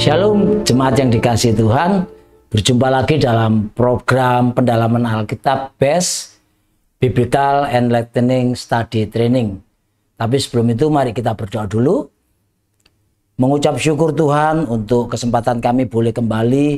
Shalom jemaat yang dikasih Tuhan Berjumpa lagi dalam program pendalaman Alkitab BES Biblical Enlightening Study Training Tapi sebelum itu mari kita berdoa dulu Mengucap syukur Tuhan untuk kesempatan kami boleh kembali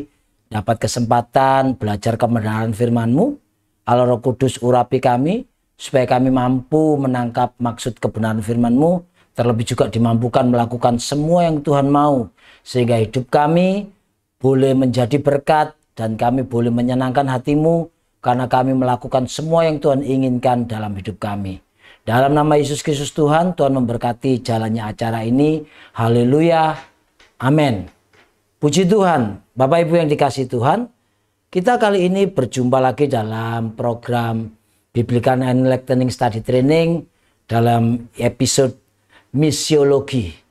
Dapat kesempatan belajar kebenaran firman-Mu Allah Roh Kudus urapi kami Supaya kami mampu menangkap maksud kebenaran firman-Mu Terlebih juga dimampukan melakukan semua yang Tuhan mau sehingga hidup kami boleh menjadi berkat dan kami boleh menyenangkan hatimu karena kami melakukan semua yang Tuhan inginkan dalam hidup kami. Dalam nama Yesus Kristus Tuhan, Tuhan memberkati jalannya acara ini. Haleluya. Amin. Puji Tuhan, Bapak Ibu yang dikasih Tuhan, kita kali ini berjumpa lagi dalam program Biblical and Lectioning Study Training dalam episode Misiologi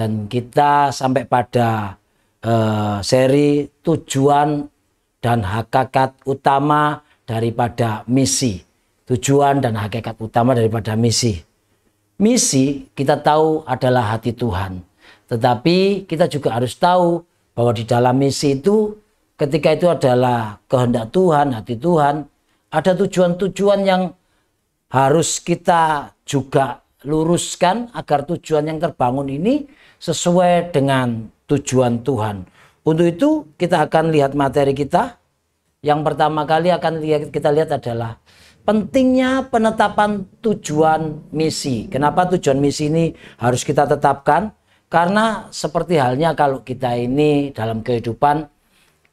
dan kita sampai pada uh, seri tujuan dan hakikat utama daripada misi. Tujuan dan hakikat utama daripada misi. Misi kita tahu adalah hati Tuhan. Tetapi kita juga harus tahu bahwa di dalam misi itu ketika itu adalah kehendak Tuhan, hati Tuhan, ada tujuan-tujuan yang harus kita juga luruskan agar tujuan yang terbangun ini sesuai dengan tujuan Tuhan. Untuk itu kita akan lihat materi kita. Yang pertama kali akan kita lihat adalah pentingnya penetapan tujuan misi. Kenapa tujuan misi ini harus kita tetapkan? Karena seperti halnya kalau kita ini dalam kehidupan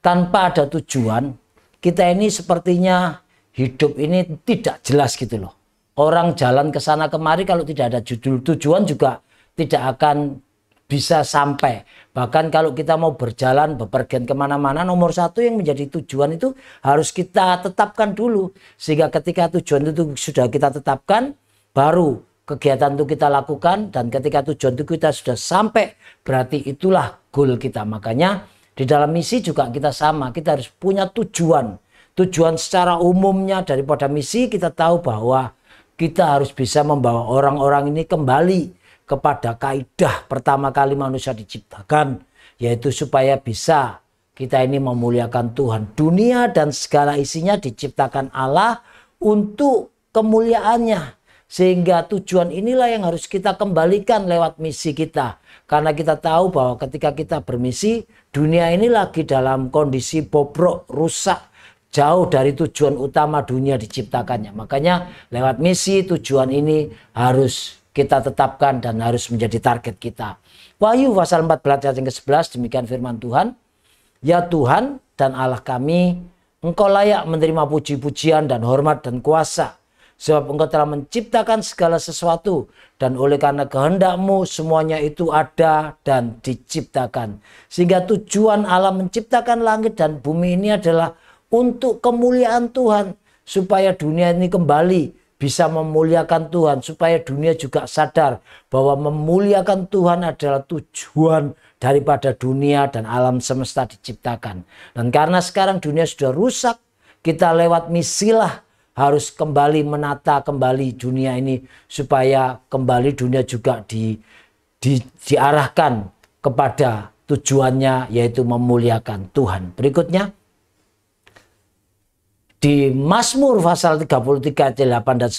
tanpa ada tujuan, kita ini sepertinya hidup ini tidak jelas gitu loh. Orang jalan ke sana kemari kalau tidak ada judul tujuan juga tidak akan bisa sampai. Bahkan kalau kita mau berjalan, bepergian kemana-mana, nomor satu yang menjadi tujuan itu harus kita tetapkan dulu. Sehingga ketika tujuan itu sudah kita tetapkan, baru kegiatan itu kita lakukan. Dan ketika tujuan itu kita sudah sampai, berarti itulah goal kita. Makanya di dalam misi juga kita sama, kita harus punya tujuan. Tujuan secara umumnya daripada misi kita tahu bahwa kita harus bisa membawa orang-orang ini kembali kepada kaidah pertama kali manusia diciptakan, yaitu supaya bisa kita ini memuliakan Tuhan. Dunia dan segala isinya diciptakan Allah untuk kemuliaannya. Sehingga tujuan inilah yang harus kita kembalikan lewat misi kita. Karena kita tahu bahwa ketika kita bermisi, dunia ini lagi dalam kondisi bobrok, rusak, jauh dari tujuan utama dunia diciptakannya. Makanya lewat misi tujuan ini harus kita tetapkan dan harus menjadi target kita. Wahyu pasal 14 ayat yang ke-11 demikian firman Tuhan. Ya Tuhan dan Allah kami, Engkau layak menerima puji-pujian dan hormat dan kuasa. Sebab engkau telah menciptakan segala sesuatu dan oleh karena kehendakmu semuanya itu ada dan diciptakan. Sehingga tujuan Allah menciptakan langit dan bumi ini adalah untuk kemuliaan Tuhan supaya dunia ini kembali bisa memuliakan Tuhan supaya dunia juga sadar bahwa memuliakan Tuhan adalah tujuan daripada dunia dan alam semesta diciptakan. Dan karena sekarang dunia sudah rusak, kita lewat misilah harus kembali menata kembali dunia ini supaya kembali dunia juga di, di diarahkan kepada tujuannya yaitu memuliakan Tuhan. Berikutnya di Mazmur pasal 33 ayat 8 dan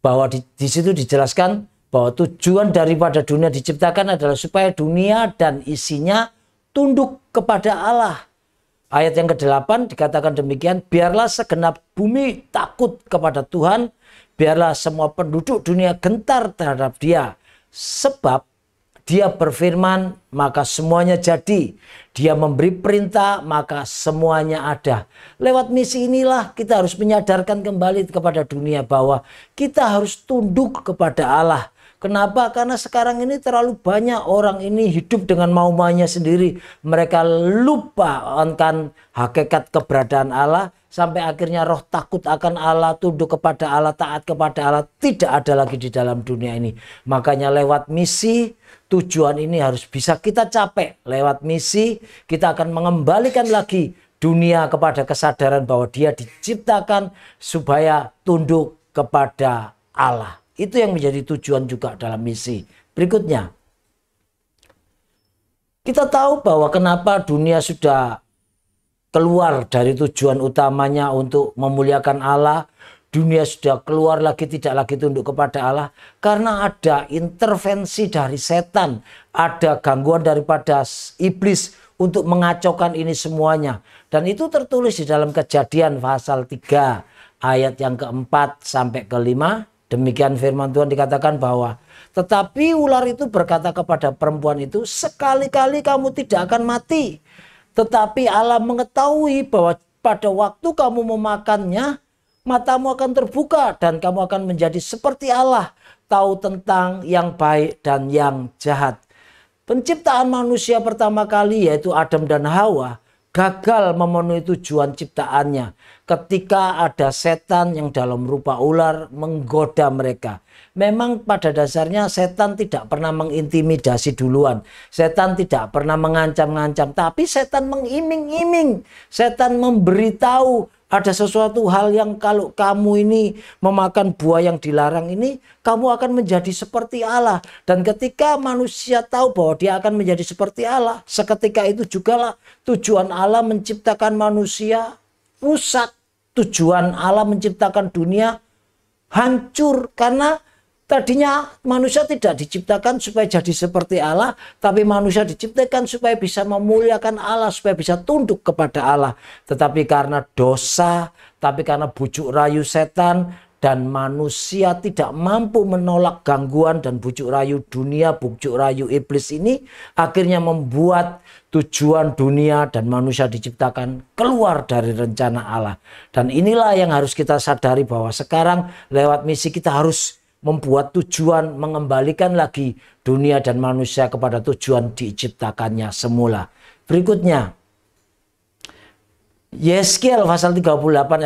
9 bahwa di, di situ dijelaskan bahwa tujuan daripada dunia diciptakan adalah supaya dunia dan isinya tunduk kepada Allah. Ayat yang ke-8 dikatakan demikian, biarlah segenap bumi takut kepada Tuhan, biarlah semua penduduk dunia gentar terhadap dia, sebab dia berfirman, maka semuanya jadi. Dia memberi perintah, maka semuanya ada. Lewat misi inilah kita harus menyadarkan kembali kepada dunia bahwa kita harus tunduk kepada Allah. Kenapa? Karena sekarang ini terlalu banyak orang ini hidup dengan mau-maunya sendiri. Mereka lupa akan hakikat keberadaan Allah sampai akhirnya roh takut akan Allah, tunduk kepada Allah, taat kepada Allah tidak ada lagi di dalam dunia ini. Makanya lewat misi tujuan ini harus bisa kita capai lewat misi kita akan mengembalikan lagi dunia kepada kesadaran bahwa dia diciptakan supaya tunduk kepada Allah. Itu yang menjadi tujuan juga dalam misi. Berikutnya, kita tahu bahwa kenapa dunia sudah keluar dari tujuan utamanya untuk memuliakan Allah dunia sudah keluar lagi tidak lagi tunduk kepada Allah karena ada intervensi dari setan, ada gangguan daripada iblis untuk mengacaukan ini semuanya. Dan itu tertulis di dalam Kejadian pasal 3 ayat yang keempat sampai kelima. Demikian firman Tuhan dikatakan bahwa tetapi ular itu berkata kepada perempuan itu sekali-kali kamu tidak akan mati. Tetapi Allah mengetahui bahwa pada waktu kamu memakannya matamu akan terbuka dan kamu akan menjadi seperti Allah, tahu tentang yang baik dan yang jahat. Penciptaan manusia pertama kali yaitu Adam dan Hawa gagal memenuhi tujuan ciptaannya ketika ada setan yang dalam rupa ular menggoda mereka. Memang pada dasarnya setan tidak pernah mengintimidasi duluan. Setan tidak pernah mengancam-ngancam, tapi setan mengiming-iming. Setan memberitahu ada sesuatu hal yang kalau kamu ini memakan buah yang dilarang ini, kamu akan menjadi seperti Allah. Dan ketika manusia tahu bahwa dia akan menjadi seperti Allah, seketika itu jugalah tujuan Allah menciptakan manusia rusak. Tujuan Allah menciptakan dunia hancur karena Tadinya manusia tidak diciptakan supaya jadi seperti Allah, tapi manusia diciptakan supaya bisa memuliakan Allah, supaya bisa tunduk kepada Allah. Tetapi karena dosa, tapi karena bujuk rayu setan, dan manusia tidak mampu menolak gangguan dan bujuk rayu dunia, bujuk rayu iblis ini akhirnya membuat tujuan dunia dan manusia diciptakan keluar dari rencana Allah. Dan inilah yang harus kita sadari bahwa sekarang lewat misi kita harus membuat tujuan mengembalikan lagi dunia dan manusia kepada tujuan diciptakannya semula. Berikutnya, Yeskiel pasal 38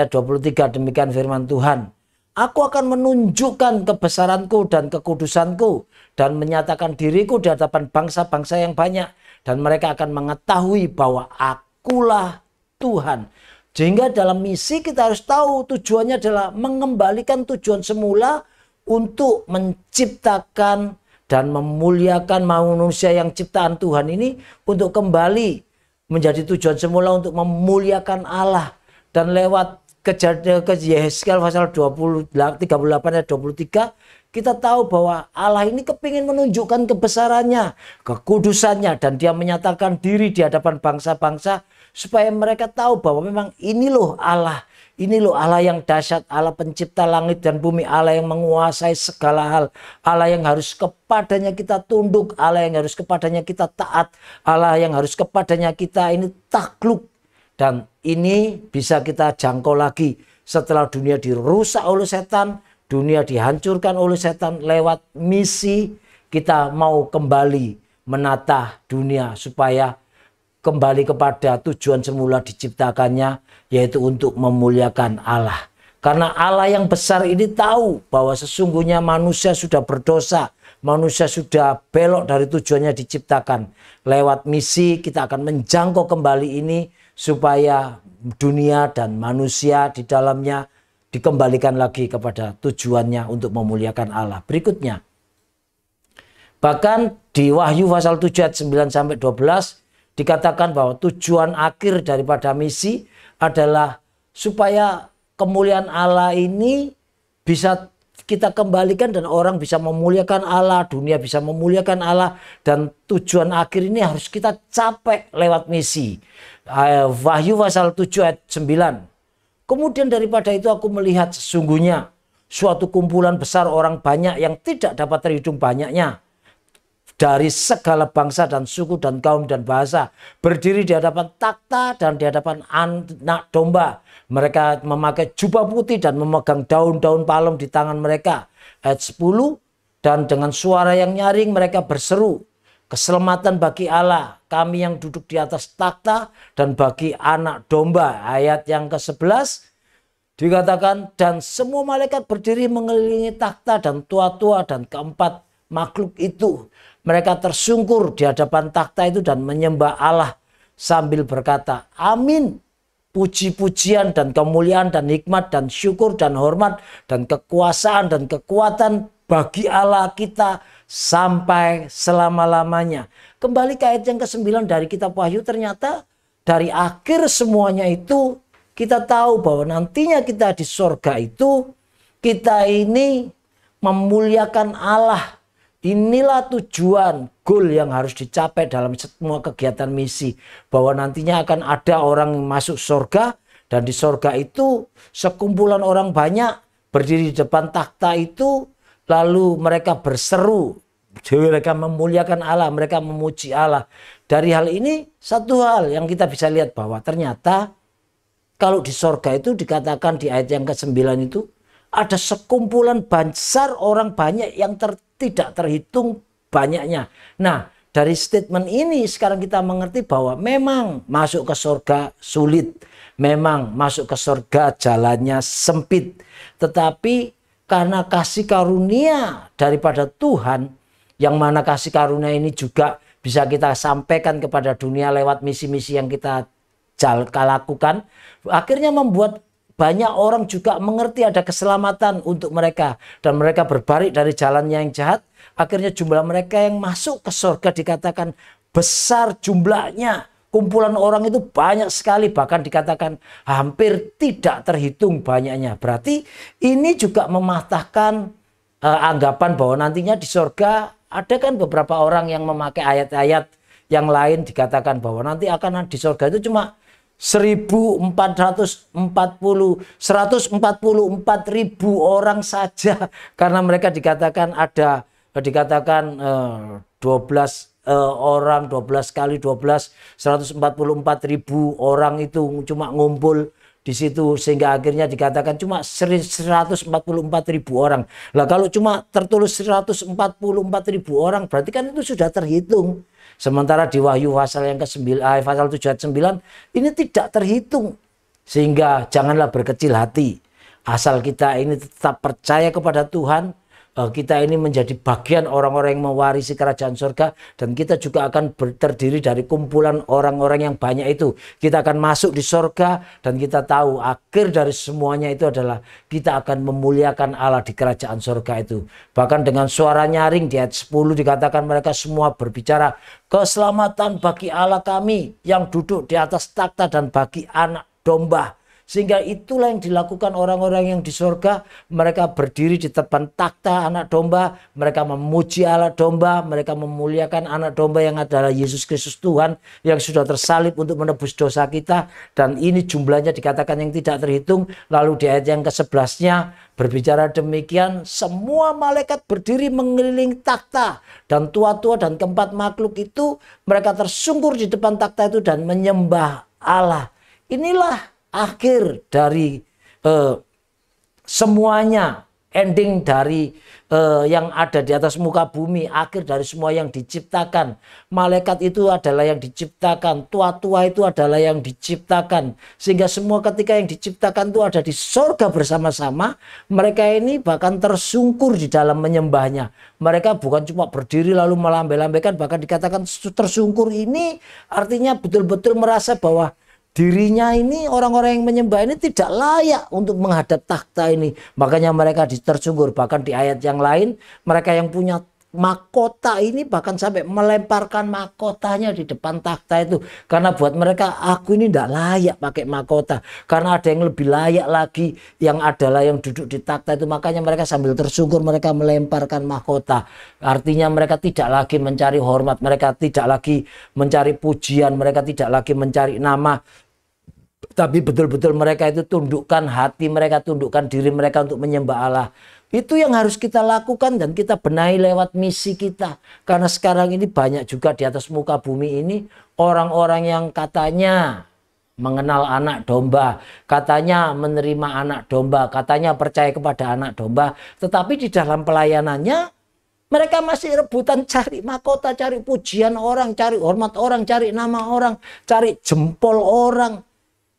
ayat 23 demikian firman Tuhan. Aku akan menunjukkan kebesaranku dan kekudusanku dan menyatakan diriku di hadapan bangsa-bangsa yang banyak dan mereka akan mengetahui bahwa akulah Tuhan. Sehingga dalam misi kita harus tahu tujuannya adalah mengembalikan tujuan semula untuk menciptakan dan memuliakan manusia yang ciptaan Tuhan ini untuk kembali menjadi tujuan semula untuk memuliakan Allah dan lewat kejadian ke Yeskel pasal 20, 38 ayat 23 kita tahu bahwa Allah ini kepingin menunjukkan kebesarannya, kekudusannya dan dia menyatakan diri di hadapan bangsa-bangsa supaya mereka tahu bahwa memang ini loh Allah ini loh Allah yang dahsyat, Allah pencipta langit dan bumi, Allah yang menguasai segala hal, Allah yang harus kepadanya kita tunduk, Allah yang harus kepadanya kita taat, Allah yang harus kepadanya kita ini takluk. Dan ini bisa kita jangkau lagi setelah dunia dirusak oleh setan, dunia dihancurkan oleh setan lewat misi kita mau kembali menata dunia supaya kembali kepada tujuan semula diciptakannya yaitu untuk memuliakan Allah. Karena Allah yang besar ini tahu bahwa sesungguhnya manusia sudah berdosa, manusia sudah belok dari tujuannya diciptakan. Lewat misi kita akan menjangkau kembali ini supaya dunia dan manusia di dalamnya dikembalikan lagi kepada tujuannya untuk memuliakan Allah. Berikutnya, bahkan di Wahyu pasal 7 ayat 9 sampai 12 dikatakan bahwa tujuan akhir daripada misi adalah supaya kemuliaan Allah ini bisa kita kembalikan dan orang bisa memuliakan Allah, dunia bisa memuliakan Allah dan tujuan akhir ini harus kita capek lewat misi. Eh, Wahyu pasal 7 ayat 9. Kemudian daripada itu aku melihat sesungguhnya suatu kumpulan besar orang banyak yang tidak dapat terhitung banyaknya dari segala bangsa dan suku dan kaum dan bahasa berdiri di hadapan takhta dan di hadapan anak domba mereka memakai jubah putih dan memegang daun-daun palem di tangan mereka ayat 10 dan dengan suara yang nyaring mereka berseru keselamatan bagi Allah kami yang duduk di atas takhta dan bagi anak domba ayat yang ke-11 dikatakan dan semua malaikat berdiri mengelilingi takhta dan tua-tua dan keempat makhluk itu mereka tersungkur di hadapan takhta itu dan menyembah Allah sambil berkata, Amin. Puji-pujian dan kemuliaan dan hikmat dan syukur dan hormat dan kekuasaan dan kekuatan bagi Allah kita sampai selama-lamanya. Kembali ke ayat yang ke-9 dari kitab Wahyu ternyata dari akhir semuanya itu kita tahu bahwa nantinya kita di surga itu kita ini memuliakan Allah Inilah tujuan goal yang harus dicapai dalam semua kegiatan misi. Bahwa nantinya akan ada orang masuk surga dan di surga itu sekumpulan orang banyak berdiri di depan takhta itu lalu mereka berseru mereka memuliakan Allah, mereka memuji Allah. Dari hal ini satu hal yang kita bisa lihat bahwa ternyata kalau di sorga itu dikatakan di ayat yang ke-9 itu ada sekumpulan besar orang banyak yang ter tidak terhitung banyaknya. Nah, dari statement ini sekarang kita mengerti bahwa memang masuk ke surga sulit. Memang masuk ke surga jalannya sempit. Tetapi karena kasih karunia daripada Tuhan, yang mana kasih karunia ini juga bisa kita sampaikan kepada dunia lewat misi-misi yang kita lakukan, akhirnya membuat banyak orang juga mengerti ada keselamatan untuk mereka dan mereka berbalik dari jalan yang jahat akhirnya jumlah mereka yang masuk ke surga dikatakan besar jumlahnya kumpulan orang itu banyak sekali bahkan dikatakan hampir tidak terhitung banyaknya berarti ini juga mematahkan uh, anggapan bahwa nantinya di surga ada kan beberapa orang yang memakai ayat-ayat yang lain dikatakan bahwa nanti akan di surga itu cuma 1440 144 ribu orang saja karena mereka dikatakan ada dikatakan eh, 12 eh, orang 12 kali 12 144 ribu orang itu cuma ngumpul di situ sehingga akhirnya dikatakan cuma 144 ribu orang. Lah kalau cuma tertulis 144 ribu orang berarti kan itu sudah terhitung Sementara di Wahyu pasal yang ke-9 eh, ayat pasal 7 ayat 9 ini tidak terhitung. Sehingga janganlah berkecil hati. Asal kita ini tetap percaya kepada Tuhan, Eh, kita ini menjadi bagian orang-orang yang mewarisi kerajaan surga dan kita juga akan terdiri dari kumpulan orang-orang yang banyak itu. Kita akan masuk di surga dan kita tahu akhir dari semuanya itu adalah kita akan memuliakan Allah di kerajaan surga itu. Bahkan dengan suara nyaring di ayat 10 dikatakan mereka semua berbicara keselamatan bagi Allah kami yang duduk di atas takhta dan bagi anak domba sehingga itulah yang dilakukan orang-orang yang di sorga. Mereka berdiri di depan takhta anak domba. Mereka memuji anak domba. Mereka memuliakan anak domba yang adalah Yesus Kristus Tuhan. Yang sudah tersalib untuk menebus dosa kita. Dan ini jumlahnya dikatakan yang tidak terhitung. Lalu di ayat yang ke-11-nya berbicara demikian. Semua malaikat berdiri mengelilingi takhta. Dan tua-tua dan keempat makhluk itu mereka tersungkur di depan takhta itu dan menyembah Allah. Inilah akhir dari eh, semuanya ending dari eh, yang ada di atas muka bumi, akhir dari semua yang diciptakan. Malaikat itu adalah yang diciptakan, tua-tua itu adalah yang diciptakan. Sehingga semua ketika yang diciptakan itu ada di sorga bersama-sama, mereka ini bahkan tersungkur di dalam menyembahnya. Mereka bukan cuma berdiri lalu melambai-lambaikan, bahkan dikatakan tersungkur ini artinya betul-betul merasa bahwa dirinya ini orang-orang yang menyembah ini tidak layak untuk menghadap takhta ini makanya mereka ditercungkur bahkan di ayat yang lain mereka yang punya mahkota ini bahkan sampai melemparkan mahkotanya di depan takhta itu karena buat mereka aku ini tidak layak pakai mahkota karena ada yang lebih layak lagi yang adalah yang duduk di takhta itu makanya mereka sambil tersungkur mereka melemparkan mahkota artinya mereka tidak lagi mencari hormat mereka tidak lagi mencari pujian mereka tidak lagi mencari nama tapi betul-betul mereka itu tundukkan hati mereka, tundukkan diri mereka untuk menyembah Allah. Itu yang harus kita lakukan dan kita benahi lewat misi kita. Karena sekarang ini banyak juga di atas muka bumi ini orang-orang yang katanya mengenal anak domba, katanya menerima anak domba, katanya percaya kepada anak domba, tetapi di dalam pelayanannya mereka masih rebutan cari mahkota, cari pujian orang, cari hormat orang, cari nama orang, cari jempol orang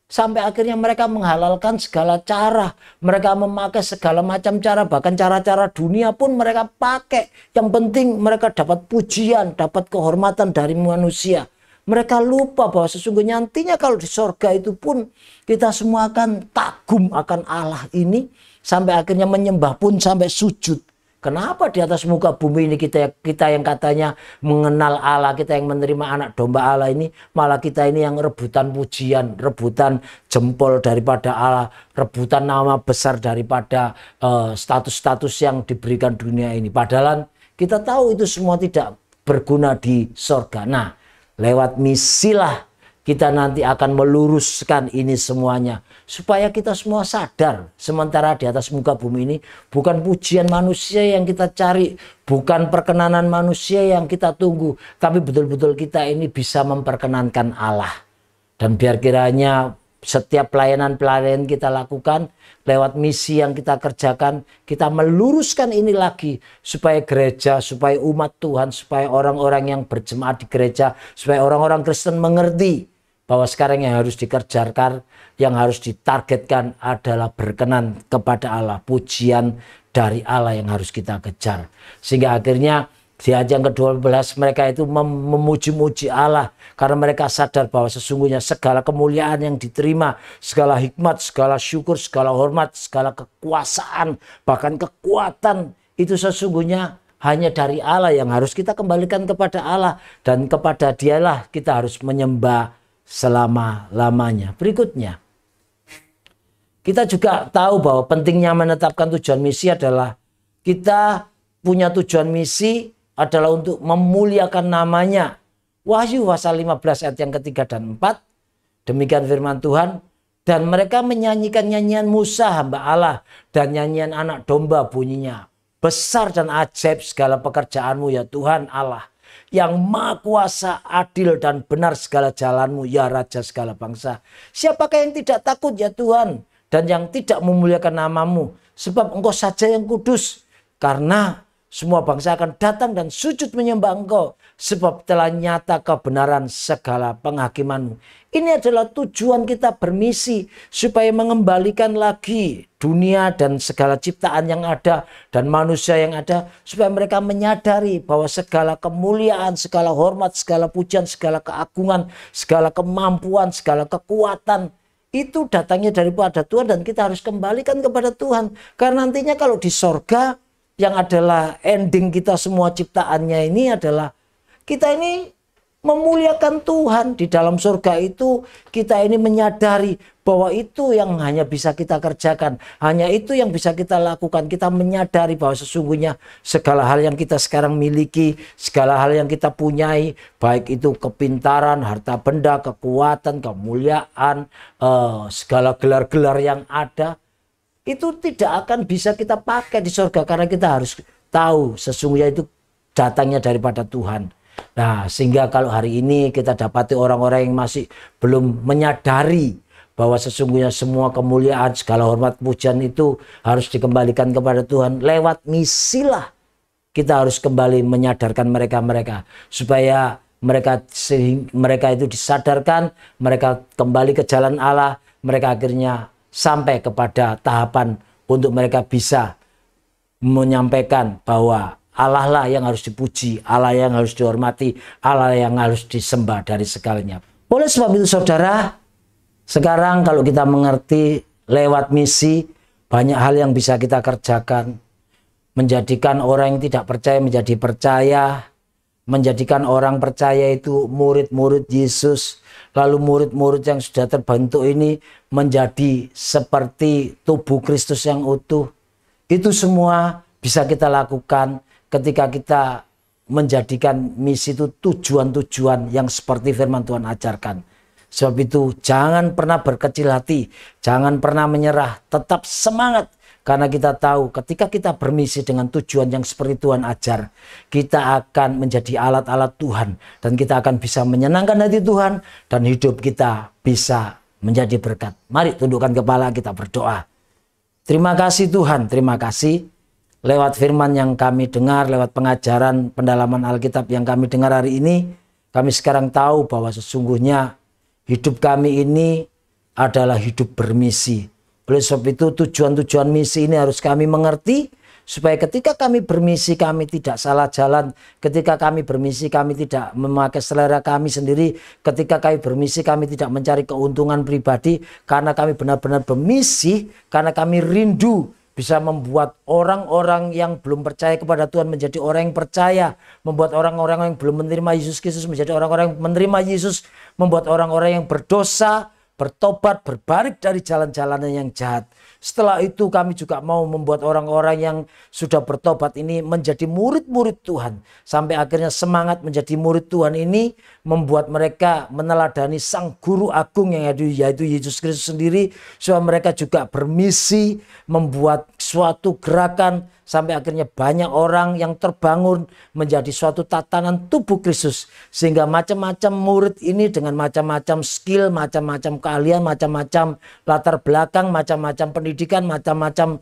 Sampai akhirnya mereka menghalalkan segala cara. Mereka memakai segala macam cara. Bahkan cara-cara dunia pun mereka pakai. Yang penting mereka dapat pujian, dapat kehormatan dari manusia. Mereka lupa bahwa sesungguhnya nantinya kalau di sorga itu pun kita semua akan takum akan Allah ini. Sampai akhirnya menyembah pun sampai sujud Kenapa di atas muka bumi ini kita kita yang katanya mengenal Allah, kita yang menerima anak domba Allah ini, malah kita ini yang rebutan pujian, rebutan jempol daripada Allah, rebutan nama besar daripada eh, status-status uh, status -status yang diberikan dunia ini. Padahal kita tahu itu semua tidak berguna di sorga. Nah, lewat misilah kita nanti akan meluruskan ini semuanya supaya kita semua sadar sementara di atas muka bumi ini bukan pujian manusia yang kita cari bukan perkenanan manusia yang kita tunggu tapi betul-betul kita ini bisa memperkenankan Allah dan biar kiranya setiap pelayanan-pelayanan kita lakukan lewat misi yang kita kerjakan kita meluruskan ini lagi supaya gereja supaya umat Tuhan supaya orang-orang yang berjemaat di gereja supaya orang-orang Kristen mengerti bahwa sekarang yang harus dikerjakan, yang harus ditargetkan adalah berkenan kepada Allah, pujian dari Allah yang harus kita kejar. Sehingga akhirnya di ajang ke-12 mereka itu mem memuji-muji Allah karena mereka sadar bahwa sesungguhnya segala kemuliaan yang diterima, segala hikmat, segala syukur, segala hormat, segala kekuasaan, bahkan kekuatan itu sesungguhnya hanya dari Allah yang harus kita kembalikan kepada Allah dan kepada dialah kita harus menyembah selama-lamanya. Berikutnya, kita juga tahu bahwa pentingnya menetapkan tujuan misi adalah kita punya tujuan misi adalah untuk memuliakan namanya. Wahyu pasal 15 ayat yang ketiga dan empat Demikian firman Tuhan. Dan mereka menyanyikan nyanyian Musa hamba Allah dan nyanyian anak domba bunyinya. Besar dan ajaib segala pekerjaanmu ya Tuhan Allah yang maha kuasa, adil dan benar segala jalanmu ya Raja segala bangsa. Siapakah yang tidak takut ya Tuhan dan yang tidak memuliakan namamu sebab engkau saja yang kudus karena semua bangsa akan datang dan sujud menyembah engkau. Sebab telah nyata kebenaran segala penghakimanmu. Ini adalah tujuan kita bermisi. Supaya mengembalikan lagi dunia dan segala ciptaan yang ada. Dan manusia yang ada. Supaya mereka menyadari bahwa segala kemuliaan, segala hormat, segala pujian, segala keagungan, segala kemampuan, segala kekuatan itu datangnya daripada Tuhan dan kita harus kembalikan kepada Tuhan. Karena nantinya kalau di sorga yang adalah ending kita semua ciptaannya ini adalah kita ini memuliakan Tuhan di dalam surga itu kita ini menyadari bahwa itu yang hanya bisa kita kerjakan hanya itu yang bisa kita lakukan kita menyadari bahwa sesungguhnya segala hal yang kita sekarang miliki segala hal yang kita punyai baik itu kepintaran harta benda kekuatan kemuliaan eh, segala gelar-gelar yang ada itu tidak akan bisa kita pakai di surga karena kita harus tahu sesungguhnya itu datangnya daripada Tuhan. Nah, sehingga kalau hari ini kita dapati orang-orang yang masih belum menyadari bahwa sesungguhnya semua kemuliaan, segala hormat, pujian itu harus dikembalikan kepada Tuhan lewat misilah. Kita harus kembali menyadarkan mereka-mereka supaya mereka mereka itu disadarkan, mereka kembali ke jalan Allah, mereka akhirnya sampai kepada tahapan untuk mereka bisa menyampaikan bahwa Allah lah yang harus dipuji, Allah yang harus dihormati, Allah yang harus disembah dari segalanya. Oleh sebab itu saudara, sekarang kalau kita mengerti lewat misi, banyak hal yang bisa kita kerjakan. Menjadikan orang yang tidak percaya menjadi percaya, menjadikan orang percaya itu murid-murid Yesus, Lalu murid-murid yang sudah terbentuk ini menjadi seperti tubuh Kristus yang utuh. Itu semua bisa kita lakukan ketika kita menjadikan misi itu tujuan-tujuan yang seperti firman Tuhan ajarkan. Sebab itu jangan pernah berkecil hati, jangan pernah menyerah, tetap semangat karena kita tahu ketika kita bermisi dengan tujuan yang seperti Tuhan ajar, kita akan menjadi alat-alat Tuhan dan kita akan bisa menyenangkan hati Tuhan dan hidup kita bisa menjadi berkat. Mari tundukkan kepala kita berdoa. Terima kasih Tuhan, terima kasih lewat firman yang kami dengar, lewat pengajaran pendalaman Alkitab yang kami dengar hari ini, kami sekarang tahu bahwa sesungguhnya hidup kami ini adalah hidup bermisi oleh sebab itu tujuan-tujuan misi ini harus kami mengerti supaya ketika kami bermisi kami tidak salah jalan, ketika kami bermisi kami tidak memakai selera kami sendiri, ketika kami bermisi kami tidak mencari keuntungan pribadi karena kami benar-benar bermisi karena kami rindu bisa membuat orang-orang yang belum percaya kepada Tuhan menjadi orang yang percaya, membuat orang-orang yang belum menerima Yesus Kristus menjadi orang-orang yang menerima Yesus, membuat orang-orang yang berdosa bertobat, berbalik dari jalan-jalannya yang jahat setelah itu kami juga mau membuat orang-orang yang sudah bertobat ini menjadi murid-murid Tuhan. Sampai akhirnya semangat menjadi murid Tuhan ini membuat mereka meneladani sang guru agung yang ada yaitu Yesus Kristus sendiri. Supaya mereka juga bermisi membuat suatu gerakan sampai akhirnya banyak orang yang terbangun menjadi suatu tatanan tubuh Kristus sehingga macam-macam murid ini dengan macam-macam skill, macam-macam keahlian, macam-macam latar belakang, macam-macam pendidikan pendidikan, macam-macam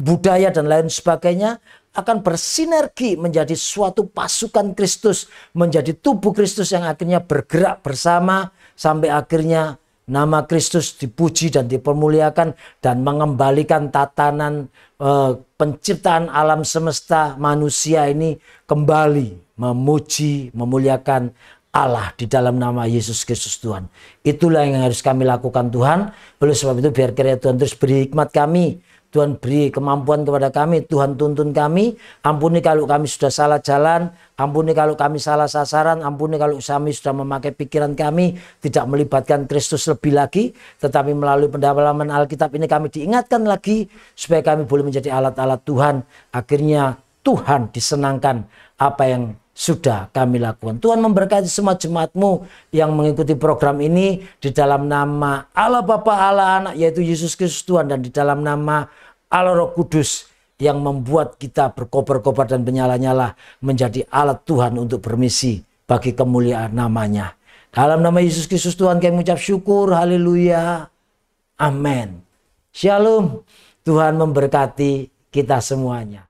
budaya dan lain sebagainya akan bersinergi menjadi suatu pasukan Kristus, menjadi tubuh Kristus yang akhirnya bergerak bersama sampai akhirnya nama Kristus dipuji dan dipermuliakan dan mengembalikan tatanan eh, penciptaan alam semesta manusia ini kembali memuji, memuliakan Allah di dalam nama Yesus Kristus Tuhan. Itulah yang harus kami lakukan Tuhan. Oleh sebab itu biar kiranya Tuhan terus beri hikmat kami. Tuhan beri kemampuan kepada kami. Tuhan tuntun kami. Ampuni kalau kami sudah salah jalan. Ampuni kalau kami salah sasaran. Ampuni kalau kami sudah memakai pikiran kami. Tidak melibatkan Kristus lebih lagi. Tetapi melalui pendalaman Alkitab ini kami diingatkan lagi. Supaya kami boleh menjadi alat-alat Tuhan. Akhirnya Tuhan disenangkan apa yang sudah kami lakukan. Tuhan memberkati semua jemaatmu yang mengikuti program ini di dalam nama Allah Bapa Allah Anak yaitu Yesus Kristus Tuhan dan di dalam nama Allah Roh Kudus yang membuat kita berkobar-kobar dan menyala-nyala menjadi alat Tuhan untuk bermisi bagi kemuliaan namanya. Dalam nama Yesus Kristus Tuhan kami mengucap syukur. Haleluya. Amin. Shalom. Tuhan memberkati kita semuanya.